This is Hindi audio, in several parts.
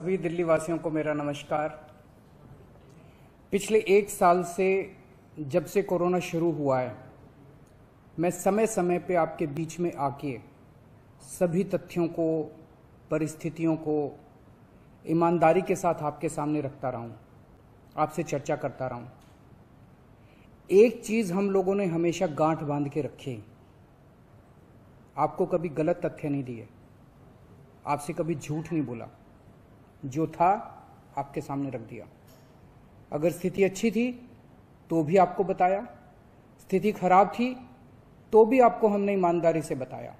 सभी दिल्ली वासियों को मेरा नमस्कार पिछले एक साल से जब से कोरोना शुरू हुआ है मैं समय समय पे आपके बीच में आके सभी तथ्यों को परिस्थितियों को ईमानदारी के साथ आपके सामने रखता रहा हूं आपसे चर्चा करता रहा हूं एक चीज़ हम लोगों ने हमेशा गांठ बांध के रखी आपको कभी गलत तथ्य नहीं दिए आपसे कभी झूठ नहीं बोला जो था आपके सामने रख दिया अगर स्थिति अच्छी थी तो भी आपको बताया स्थिति खराब थी तो भी आपको हमने ईमानदारी से बताया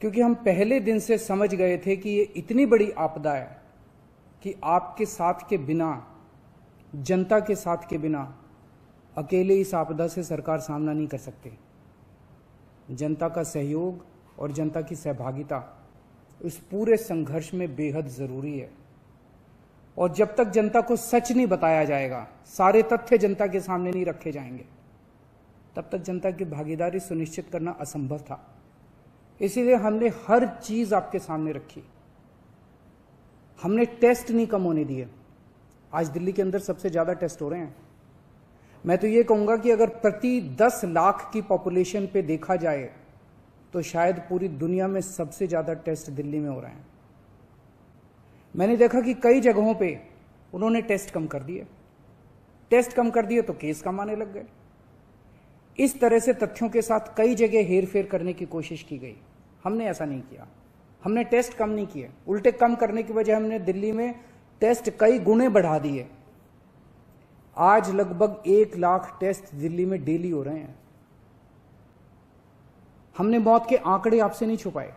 क्योंकि हम पहले दिन से समझ गए थे कि ये इतनी बड़ी आपदा है कि आपके साथ के बिना जनता के साथ के बिना अकेले इस आपदा से सरकार सामना नहीं कर सकते जनता का सहयोग और जनता की सहभागिता इस पूरे संघर्ष में बेहद जरूरी है और जब तक जनता को सच नहीं बताया जाएगा सारे तथ्य जनता के सामने नहीं रखे जाएंगे तब तक जनता की भागीदारी सुनिश्चित करना असंभव था इसीलिए हमने हर चीज आपके सामने रखी हमने टेस्ट नहीं कम होने दिए आज दिल्ली के अंदर सबसे ज्यादा टेस्ट हो रहे हैं मैं तो ये कहूंगा कि अगर प्रति दस लाख की पॉपुलेशन पे देखा जाए तो शायद पूरी दुनिया में सबसे ज्यादा टेस्ट दिल्ली में हो रहे हैं मैंने देखा कि कई जगहों पे उन्होंने टेस्ट कम कर दिए टेस्ट कम कर दिए तो केस कम आने लग गए इस तरह से तथ्यों के साथ कई जगह हेर फेर करने की कोशिश की गई हमने ऐसा नहीं किया हमने टेस्ट कम नहीं किए उल्टे कम करने की वजह हमने दिल्ली में टेस्ट कई गुणे बढ़ा दिए आज लगभग एक लाख टेस्ट दिल्ली में डेली हो रहे हैं हमने मौत के आंकड़े आपसे नहीं छुपाए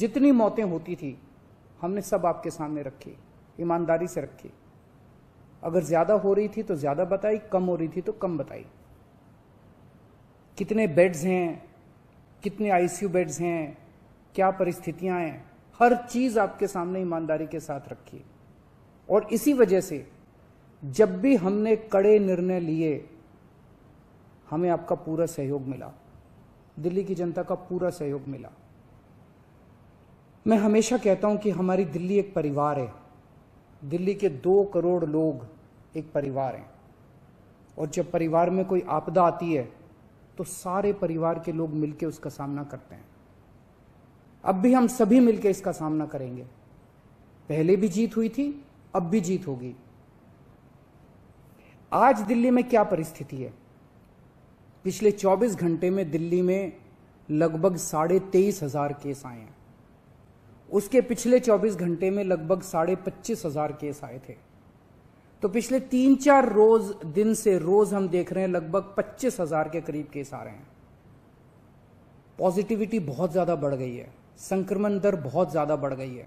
जितनी मौतें होती थी हमने सब आपके सामने रखी ईमानदारी से रखी अगर ज्यादा हो रही थी तो ज्यादा बताई कम हो रही थी तो कम बताई कितने बेड्स हैं कितने आईसीयू बेड्स हैं क्या परिस्थितियां हैं हर चीज आपके सामने ईमानदारी के साथ रखी और इसी वजह से जब भी हमने कड़े निर्णय लिए हमें आपका पूरा सहयोग मिला दिल्ली की जनता का पूरा सहयोग मिला मैं हमेशा कहता हूं कि हमारी दिल्ली एक परिवार है दिल्ली के दो करोड़ लोग एक परिवार हैं और जब परिवार में कोई आपदा आती है तो सारे परिवार के लोग मिलकर उसका सामना करते हैं अब भी हम सभी मिलकर इसका सामना करेंगे पहले भी जीत हुई थी अब भी जीत होगी आज दिल्ली में क्या परिस्थिति है पिछले 24 घंटे में दिल्ली में लगभग साढ़े तेईस हजार केस आए हैं उसके पिछले 24 घंटे में लगभग साढ़े पच्चीस हजार केस आए थे तो पिछले तीन चार रोज दिन से रोज हम देख रहे हैं लगभग पच्चीस हजार के करीब केस आ रहे हैं पॉजिटिविटी बहुत ज्यादा बढ़ गई है संक्रमण दर बहुत ज्यादा बढ़ गई है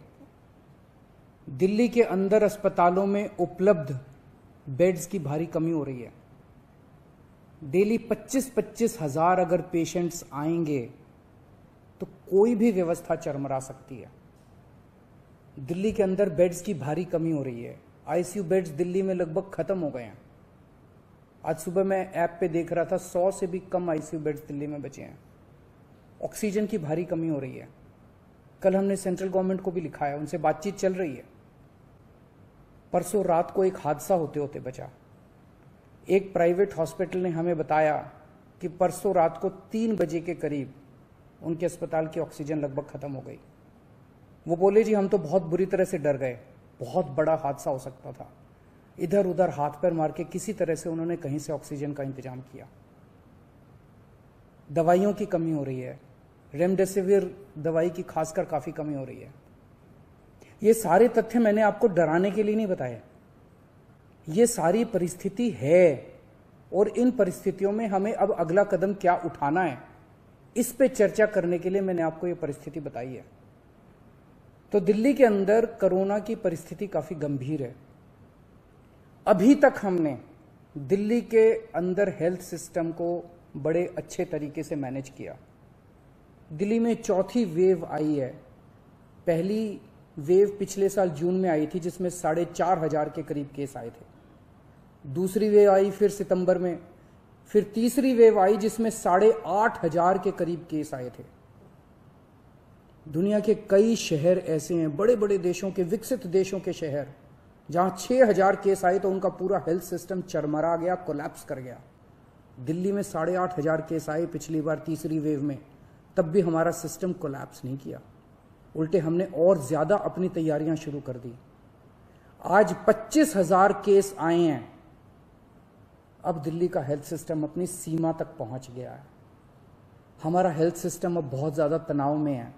दिल्ली के अंदर अस्पतालों में उपलब्ध बेड्स की भारी कमी हो रही है डेली पच्चीस पच्चीस हजार अगर पेशेंट्स आएंगे तो कोई भी व्यवस्था चरमरा सकती है दिल्ली के अंदर बेड्स की भारी कमी हो रही है आईसीयू बेड्स दिल्ली में लगभग खत्म हो गए हैं आज सुबह मैं ऐप पे देख रहा था सौ से भी कम आईसीयू बेड्स दिल्ली में बचे हैं ऑक्सीजन की भारी कमी हो रही है कल हमने सेंट्रल गवर्नमेंट को भी लिखा है उनसे बातचीत चल रही है परसों रात को एक हादसा होते होते बचा एक प्राइवेट हॉस्पिटल ने हमें बताया कि परसों रात को तीन बजे के करीब उनके अस्पताल की ऑक्सीजन लगभग खत्म हो गई वो बोले जी हम तो बहुत बुरी तरह से डर गए बहुत बड़ा हादसा हो सकता था इधर उधर हाथ पैर मार के किसी तरह से उन्होंने कहीं से ऑक्सीजन का इंतजाम किया दवाइयों की कमी हो रही है रेमडेसिविर दवाई की खासकर काफी कमी हो रही है ये सारे तथ्य मैंने आपको डराने के लिए नहीं बताए ये सारी परिस्थिति है और इन परिस्थितियों में हमें अब अगला कदम क्या उठाना है इस पे चर्चा करने के लिए मैंने आपको ये परिस्थिति बताई है तो दिल्ली के अंदर कोरोना की परिस्थिति काफी गंभीर है अभी तक हमने दिल्ली के अंदर हेल्थ सिस्टम को बड़े अच्छे तरीके से मैनेज किया दिल्ली में चौथी वेव आई है पहली वेव पिछले साल जून में आई थी जिसमें साढ़े चार हजार के करीब केस आए थे दूसरी वेव आई फिर सितंबर में फिर तीसरी वेव आई जिसमें साढ़े आठ हजार के करीब केस आए थे दुनिया के कई शहर ऐसे हैं बड़े बड़े देशों के विकसित देशों के शहर जहां छह हजार केस आए तो उनका पूरा हेल्थ सिस्टम चरमरा गया कोलैप्स कर गया दिल्ली में साढ़े आठ हजार केस आए पिछली बार तीसरी वेव में तब भी हमारा सिस्टम कोलैप्स नहीं किया उल्टे हमने और ज्यादा अपनी तैयारियां शुरू कर दी आज पच्चीस हजार केस आए हैं अब दिल्ली का हेल्थ सिस्टम अपनी सीमा तक पहुंच गया है हमारा हेल्थ सिस्टम अब बहुत ज़्यादा तनाव में है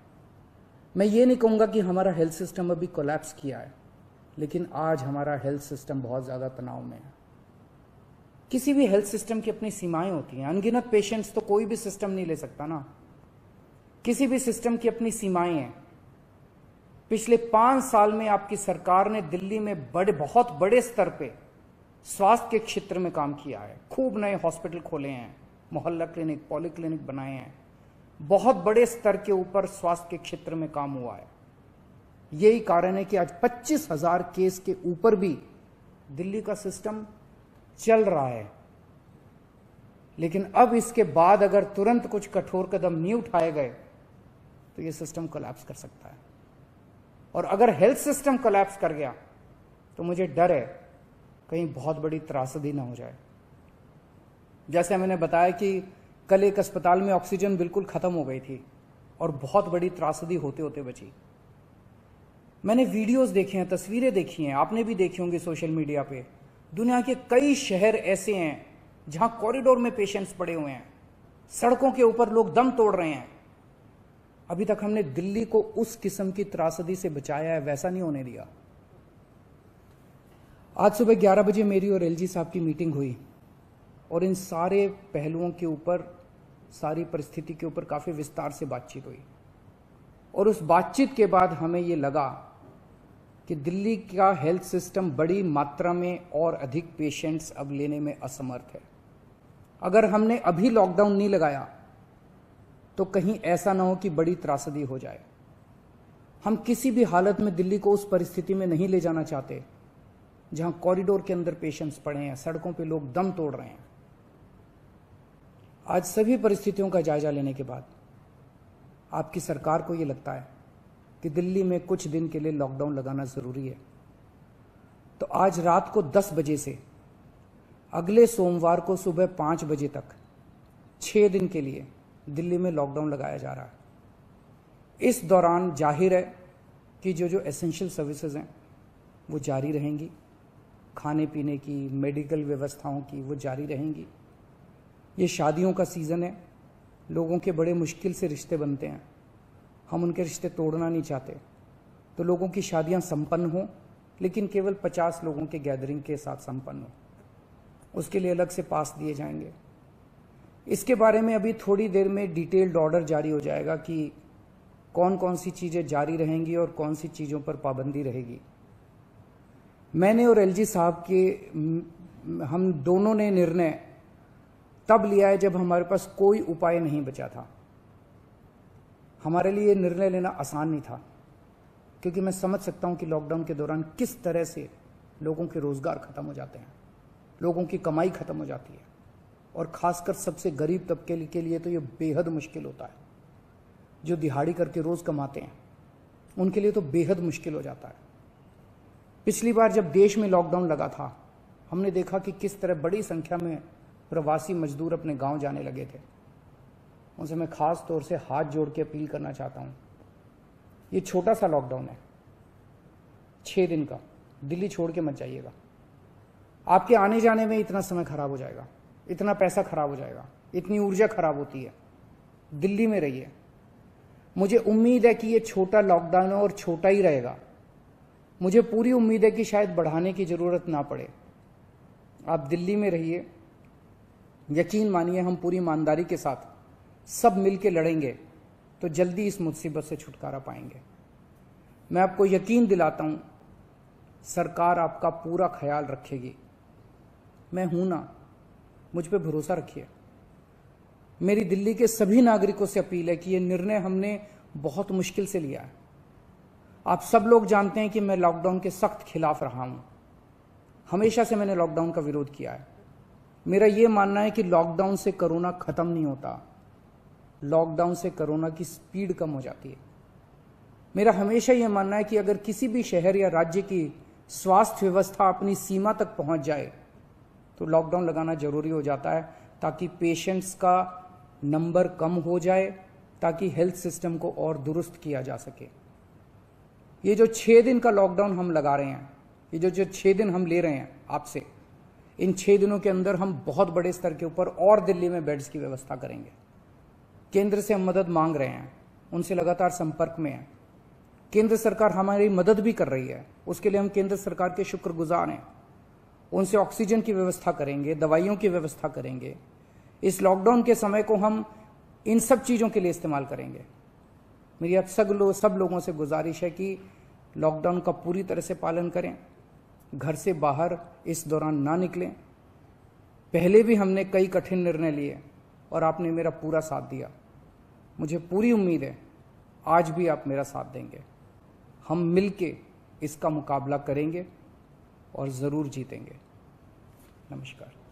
मैं ये नहीं कहूँगा कि हमारा हेल्थ सिस्टम अभी कोलैप्स किया है लेकिन आज हमारा हेल्थ सिस्टम बहुत ज़्यादा तनाव में है किसी भी हेल्थ सिस्टम की अपनी सीमाएं होती हैं अनगिनत पेशेंट्स तो कोई भी सिस्टम नहीं ले सकता ना किसी भी सिस्टम की अपनी सीमाएं हैं पिछले पांच साल में आपकी सरकार ने दिल्ली में बड़े बहुत बड़े स्तर पर स्वास्थ्य के क्षेत्र में काम किया है खूब नए हॉस्पिटल खोले हैं मोहल्ला क्लिनिक पॉली क्लिनिक बनाए हैं बहुत बड़े स्तर के ऊपर स्वास्थ्य के क्षेत्र में काम हुआ है यही कारण है कि आज पच्चीस हजार केस के ऊपर भी दिल्ली का सिस्टम चल रहा है लेकिन अब इसके बाद अगर तुरंत कुछ कठोर कदम नहीं उठाए गए तो यह सिस्टम कोलैप्स कर सकता है और अगर हेल्थ सिस्टम कोलैप्स कर गया तो मुझे डर है कहीं बहुत बड़ी त्रासदी ना हो जाए जैसे मैंने बताया कि कल एक अस्पताल में ऑक्सीजन बिल्कुल खत्म हो गई थी और बहुत बड़ी त्रासदी होते होते बची मैंने वीडियोस देखे हैं तस्वीरें देखी हैं आपने भी देखी होंगी सोशल मीडिया पे दुनिया के कई शहर ऐसे हैं जहां कॉरिडोर में पेशेंट्स पड़े हुए हैं सड़कों के ऊपर लोग दम तोड़ रहे हैं अभी तक हमने दिल्ली को उस किस्म की त्रासदी से बचाया है वैसा नहीं होने दिया आज सुबह 11 बजे मेरी और एलजी साहब की मीटिंग हुई और इन सारे पहलुओं के ऊपर सारी परिस्थिति के ऊपर काफ़ी विस्तार से बातचीत हुई और उस बातचीत के बाद हमें ये लगा कि दिल्ली का हेल्थ सिस्टम बड़ी मात्रा में और अधिक पेशेंट्स अब लेने में असमर्थ है अगर हमने अभी लॉकडाउन नहीं लगाया तो कहीं ऐसा ना हो कि बड़ी त्रासदी हो जाए हम किसी भी हालत में दिल्ली को उस परिस्थिति में नहीं ले जाना चाहते जहां कॉरिडोर के अंदर पेशेंट्स पड़े हैं सड़कों पे लोग दम तोड़ रहे हैं आज सभी परिस्थितियों का जायजा लेने के बाद आपकी सरकार को यह लगता है कि दिल्ली में कुछ दिन के लिए लॉकडाउन लगाना जरूरी है तो आज रात को 10 बजे से अगले सोमवार को सुबह 5 बजे तक छह दिन के लिए दिल्ली में लॉकडाउन लगाया जा रहा है इस दौरान जाहिर है कि जो जो एसेंशियल सर्विसेज हैं वो जारी रहेंगी खाने पीने की मेडिकल व्यवस्थाओं की वो जारी रहेंगी ये शादियों का सीज़न है लोगों के बड़े मुश्किल से रिश्ते बनते हैं हम उनके रिश्ते तोड़ना नहीं चाहते तो लोगों की शादियां संपन्न हों लेकिन केवल पचास लोगों के गैदरिंग के साथ संपन्न हो उसके लिए अलग से पास दिए जाएंगे इसके बारे में अभी थोड़ी देर में डिटेल्ड ऑर्डर जारी हो जाएगा कि कौन कौन सी चीज़ें जारी रहेंगी और कौन सी चीज़ों पर पाबंदी रहेगी मैंने और एलजी साहब के हम दोनों ने निर्णय तब लिया है जब हमारे पास कोई उपाय नहीं बचा था हमारे लिए निर्णय लेना आसान नहीं था क्योंकि मैं समझ सकता हूं कि लॉकडाउन के दौरान किस तरह से लोगों के रोजगार खत्म हो जाते हैं लोगों की कमाई खत्म हो जाती है और खासकर सबसे गरीब तबके के लिए तो ये बेहद मुश्किल होता है जो दिहाड़ी करके रोज कमाते हैं उनके लिए तो बेहद मुश्किल हो जाता है पिछली बार जब देश में लॉकडाउन लगा था हमने देखा कि किस तरह बड़ी संख्या में प्रवासी मजदूर अपने गांव जाने लगे थे उनसे मैं खास तौर से हाथ जोड़ के अपील करना चाहता हूं ये छोटा सा लॉकडाउन है छः दिन का दिल्ली छोड़ के मत जाइएगा आपके आने जाने में इतना समय खराब हो जाएगा इतना पैसा खराब हो जाएगा इतनी ऊर्जा खराब होती है दिल्ली में रहिए मुझे उम्मीद है कि ये छोटा लॉकडाउन है और छोटा ही रहेगा मुझे पूरी उम्मीद है कि शायद बढ़ाने की ज़रूरत ना पड़े आप दिल्ली में रहिए यकीन मानिए हम पूरी ईमानदारी के साथ सब मिलकर लड़ेंगे तो जल्दी इस मुसीबत से छुटकारा पाएंगे मैं आपको यकीन दिलाता हूं सरकार आपका पूरा ख्याल रखेगी मैं हूं ना मुझ पर भरोसा रखिए मेरी दिल्ली के सभी नागरिकों से अपील है कि यह निर्णय हमने बहुत मुश्किल से लिया है आप सब लोग जानते हैं कि मैं लॉकडाउन के सख्त खिलाफ रहा हूं हमेशा से मैंने लॉकडाउन का विरोध किया है मेरा यह मानना है कि लॉकडाउन से कोरोना खत्म नहीं होता लॉकडाउन से कोरोना की स्पीड कम हो जाती है मेरा हमेशा यह मानना है कि अगर किसी भी शहर या राज्य की स्वास्थ्य व्यवस्था अपनी सीमा तक पहुंच जाए तो लॉकडाउन लगाना जरूरी हो जाता है ताकि पेशेंट्स का नंबर कम हो जाए ताकि हेल्थ सिस्टम को और दुरुस्त किया जा सके ये जो छः दिन का लॉकडाउन हम लगा रहे हैं ये जो जो छः दिन हम ले रहे हैं आपसे इन छः दिनों के अंदर हम बहुत बड़े स्तर के ऊपर और दिल्ली में बेड्स की व्यवस्था करेंगे केंद्र से हम मदद मांग रहे हैं उनसे लगातार संपर्क में हैं केंद्र सरकार हमारी मदद भी कर रही है उसके लिए हम केंद्र सरकार के शुक्रगुजार हैं उनसे ऑक्सीजन की व्यवस्था करेंगे दवाइयों की व्यवस्था करेंगे इस लॉकडाउन के समय को हम इन सब चीज़ों के लिए इस्तेमाल करेंगे मेरी आप सब लोग सब लोगों से गुजारिश है कि लॉकडाउन का पूरी तरह से पालन करें घर से बाहर इस दौरान ना निकलें पहले भी हमने कई कठिन निर्णय लिए और आपने मेरा पूरा साथ दिया मुझे पूरी उम्मीद है आज भी आप मेरा साथ देंगे हम मिलके इसका मुकाबला करेंगे और ज़रूर जीतेंगे नमस्कार